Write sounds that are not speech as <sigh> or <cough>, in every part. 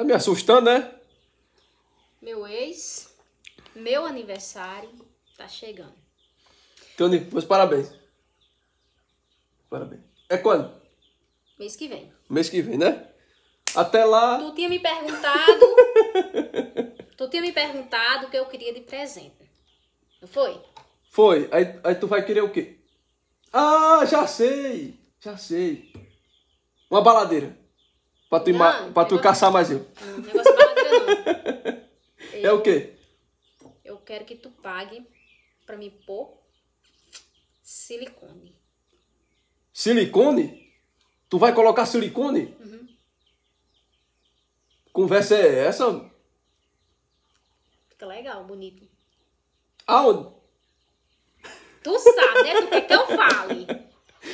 Tá me assustando, né? Meu ex, meu aniversário tá chegando. Teu então, meus parabéns. Parabéns. É quando? Mês que vem. Mês que vem, né? Até lá. Tu tinha me perguntado. <laughs> tu tinha me perguntado o que eu queria de presente. Não foi? Foi. Aí, aí tu vai querer o quê? Ah, já sei! Já sei. Uma baladeira. Pra tu, não, pra tu negócio... caçar mais eu. negócio não. <laughs> É o quê? Eu quero que tu pague pra me pôr silicone. Silicone? Tu vai colocar silicone? Uhum. Conversa é essa? Fica legal, bonito. Aonde? Tu sabe, né? Tu quer que eu fale?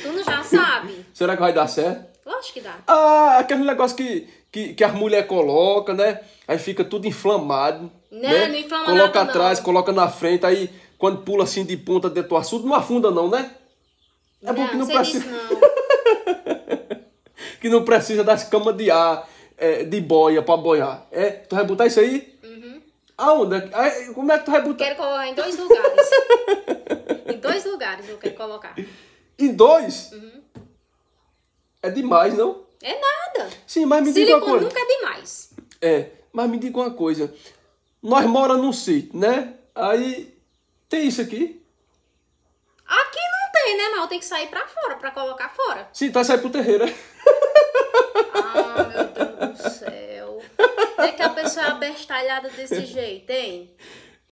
Tu não já sabe. <laughs> Será que vai dar certo? acho que dá. Ah, aquele negócio que, que, que as mulheres colocam, né? Aí fica tudo inflamado. Não, né? não inflama Coloca nada, atrás, não. coloca na frente, aí quando pula assim de ponta dentro do assunto, não afunda não, né? É bom que não precisa. Não. <laughs> que não precisa das camas de ar, é, de boia pra boiar. É? Tu vai botar isso aí? Uhum. Aonde? como é que tu vai botar? Quero colocar em dois lugares. <laughs> em dois lugares eu quero colocar. Em dois? Uhum. É demais, não? É nada. Sim, mas me Silicone diga uma coisa. nunca é demais. É, mas me diga uma coisa. Nós moramos num sítio, né? Aí tem isso aqui. Aqui não tem, né, mal? Tem que sair pra fora, pra colocar fora. Sim, tá sair pro terreiro, né? Ah, meu Deus do céu. Por é que a pessoa é abestalhada desse <laughs> jeito, hein?